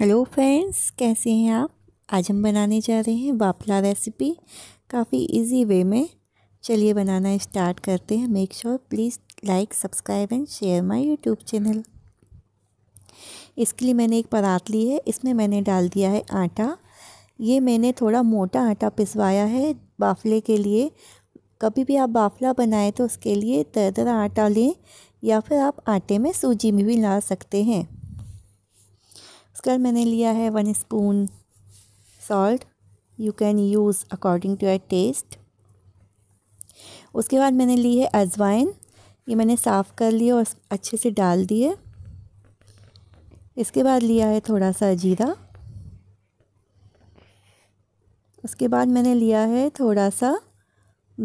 hello friends कैसे हैं आप आज हम बनाने जा रहे हैं बापला रेसिपी काफ़ी इजी वे में चलिए बनाना स्टार्ट करते हैं make sure please like subscribe and share my YouTube channel इसके लिए मैंने एक परात ली है इसमें मैंने डाल दिया है आटा ये मैंने थोड़ा मोटा आटा पिसवाया है बाफले के लिए कभी भी आप बाफला बनाएं तो उसके लिए दर आटा लें या फिर आप आटे में सूजी में भी ला सकते हैं इसके बाद मैंने लिया है one spoon salt you can use according to your taste उसके बाद मैंने ली है अजवाइन ये मैंने साफ़ कर लिया और अच्छे से डाल दिए इसके बाद लिया है थोड़ा सा जीरा उसके बाद मैंने लिया है थोड़ा सा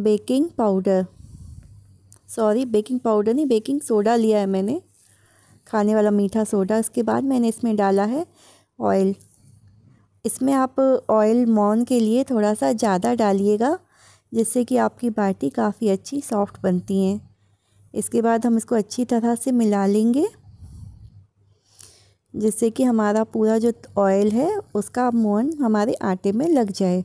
baking powder sorry baking powder नहीं बेकिंग सोडा लिया है मैंने खाने वाला मीठा सोडा इसके बाद मैंने इसमें डाला है ऑयल इसमें आप ऑयल मौन के लिए थोड़ा सा ज़्यादा डालिएगा जिससे कि आपकी बाटी काफ़ी अच्छी सॉफ्ट बनती हैं इसके बाद हम इसको अच्छी तरह से मिला लेंगे जिससे कि हमारा पूरा जो ऑयल है उसका मौन हमारे आटे में लग जाए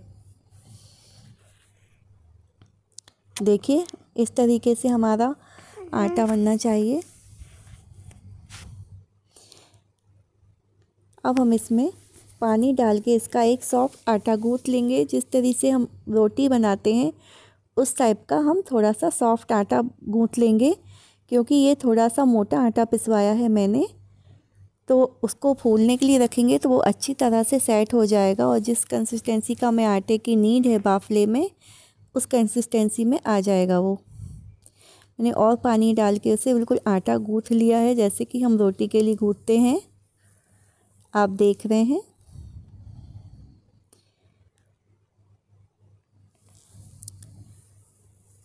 देखिए इस तरीके से हमारा आटा बनना चाहिए अब हम इसमें पानी डाल के इसका एक सॉफ्ट आटा गूँथ लेंगे जिस तरीके से हम रोटी बनाते हैं उस टाइप का हम थोड़ा सा सॉफ्ट आटा गूँथ लेंगे क्योंकि ये थोड़ा सा मोटा आटा पिसवाया है मैंने तो उसको फूलने के लिए रखेंगे तो वो अच्छी तरह से सेट हो जाएगा और जिस कंसिस्टेंसी का मैं आटे की नीड है बाफले में उस कंसिस्टेंसी में आ जाएगा वो मैंने और पानी डाल के उसे बिल्कुल आटा गूँथ लिया है जैसे कि हम रोटी के लिए गूँथते हैं आप देख रहे हैं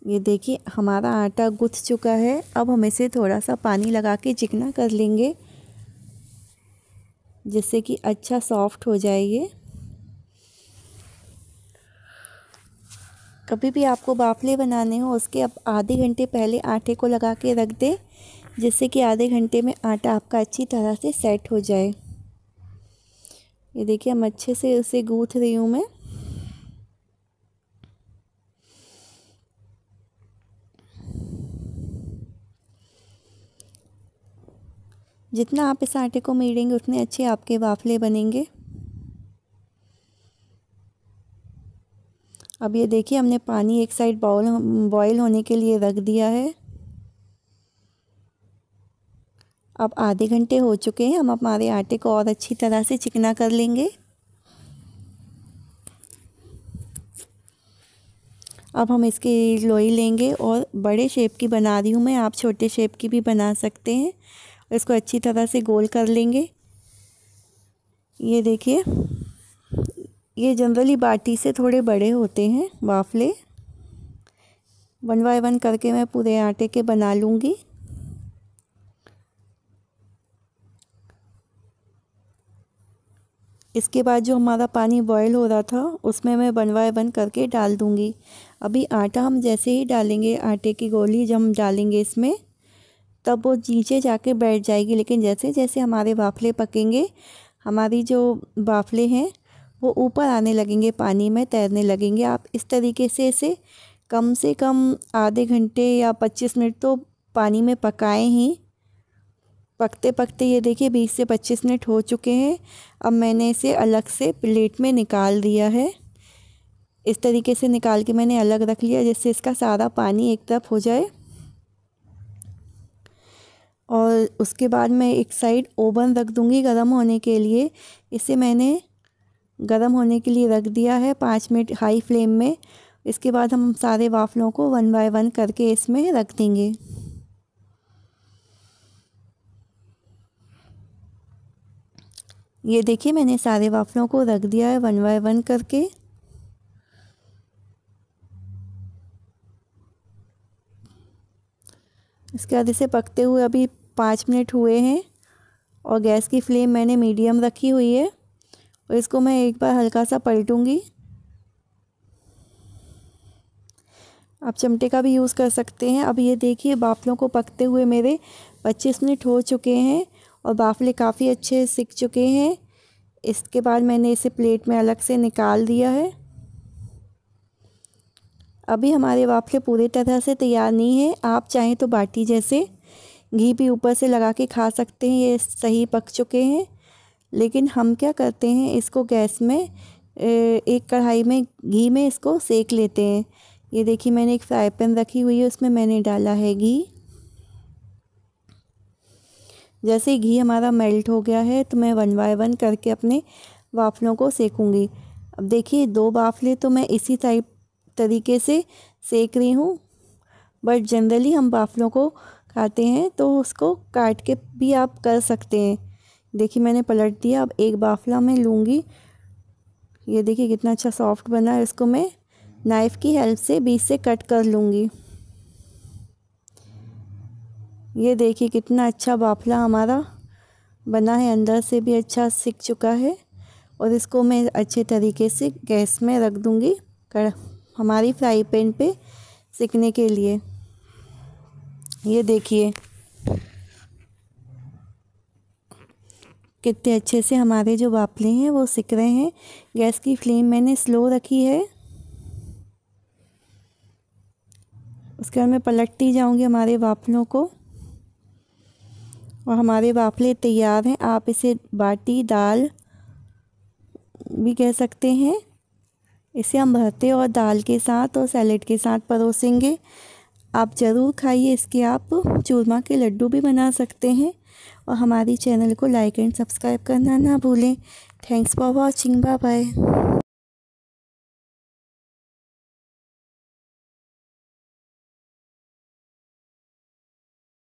ये देखिए हमारा आटा गुथ चुका है अब हम इसे थोड़ा सा पानी लगा के चिकना कर लेंगे जिससे कि अच्छा सॉफ्ट हो जाए ये कभी भी आपको बाफले बनाने हो उसके अब आधे घंटे पहले आटे को लगा के रख दें जिससे कि आधे घंटे में आटा आपका अच्छी तरह से सेट हो जाए ये देखिए हम अच्छे से उसे गूथ रही हूँ मैं जितना आप इस आटे को मीड़ेंगे उतने अच्छे आपके वाफले बनेंगे अब ये देखिए हमने पानी एक साइड बॉल बॉयल होने के लिए रख दिया है अब आधे घंटे हो चुके हैं हम हमारे आटे को और अच्छी तरह से चिकना कर लेंगे अब हम इसकी लोई लेंगे और बड़े शेप की बना रही हूँ मैं आप छोटे शेप की भी बना सकते हैं इसको अच्छी तरह से गोल कर लेंगे ये देखिए ये जनरली बाटी से थोड़े बड़े होते हैं वाफले वन बाय वन करके मैं पूरे आटे के बना लूँगी इसके बाद जो हमारा पानी बॉयल हो रहा था उसमें मैं बनवाए बन करके डाल दूँगी अभी आटा हम जैसे ही डालेंगे आटे की गोली जब हम डालेंगे इसमें तब वो नीचे जाके बैठ जाएगी लेकिन जैसे जैसे हमारे वाफले पकेंगे हमारी जो वाफले हैं वो ऊपर आने लगेंगे पानी में तैरने लगेंगे आप इस तरीके से इसे कम से कम आधे घंटे या पच्चीस मिनट तो पानी में पकाएँ ही पकते पकते ये देखिए बीस से पच्चीस मिनट हो चुके हैं अब मैंने इसे अलग से प्लेट में निकाल दिया है इस तरीके से निकाल के मैंने अलग रख लिया जिससे इसका सारा पानी एक तरफ हो जाए और उसके बाद मैं एक साइड ओवन रख दूँगी गर्म होने के लिए इसे मैंने गर्म होने के लिए रख दिया है पाँच मिनट हाई फ्लेम में इसके बाद हम सारे वाफलों को वन बाय वन करके इसमें रख देंगे ये देखिए मैंने सारे वाफलों को रख दिया है वन बाय वन करके इसके बाद इसे पकते हुए अभी पाँच मिनट हुए हैं और गैस की फ्लेम मैंने मीडियम रखी हुई है और इसको मैं एक बार हल्का सा पलटूँगी आप चमटे का भी यूज़ कर सकते हैं अब ये देखिए बाफलों को पकते हुए मेरे पच्चीस मिनट हो चुके हैं और बाफले काफ़ी अच्छे सिक चुके हैं इसके बाद मैंने इसे प्लेट में अलग से निकाल दिया है अभी हमारे वाफले पूरे तरह से तैयार नहीं है आप चाहें तो बाटी जैसे घी भी ऊपर से लगा के खा सकते हैं ये सही पक चुके हैं लेकिन हम क्या करते हैं इसको गैस में एक कढ़ाई में घी में इसको सेक लेते हैं ये देखिए मैंने एक फ्राई पैन रखी हुई है उसमें मैंने डाला है घी जैसे घी हमारा मेल्ट हो गया है तो मैं वन बाय वन करके अपने वाफलों को सेकूँगी अब देखिए दो वाफले तो मैं इसी टाइप तरीके से सेक रही हूँ बट जनरली हम वाफलों को खाते हैं तो उसको काट के भी आप कर सकते हैं देखिए मैंने पलट दिया अब एक बाफला मैं लूँगी ये देखिए कितना अच्छा सॉफ्ट बना है इसको मैं नाइफ़ की हेल्प से बीच से कट कर लूँगी ये देखिए कितना अच्छा बाफला हमारा बना है अंदर से भी अच्छा सीख चुका है और इसको मैं अच्छे तरीके से गैस में रख दूँगी हमारी फ्राई पैन पे सीखने के लिए ये देखिए कितने अच्छे से हमारे जो बाफले हैं वो सिक रहे हैं गैस की फ्लेम मैंने स्लो रखी है उसके बाद मैं पलटती जाऊंगी हमारे बाफलों को और हमारे वाफले तैयार हैं आप इसे बाटी दाल भी कह सकते हैं इसे हम भरते और दाल के साथ और सैलेड के साथ परोसेंगे आप ज़रूर खाइए इसके आप चूरमा के लड्डू भी बना सकते हैं और हमारी चैनल को लाइक एंड सब्सक्राइब करना ना भूलें thanks for watching bye bye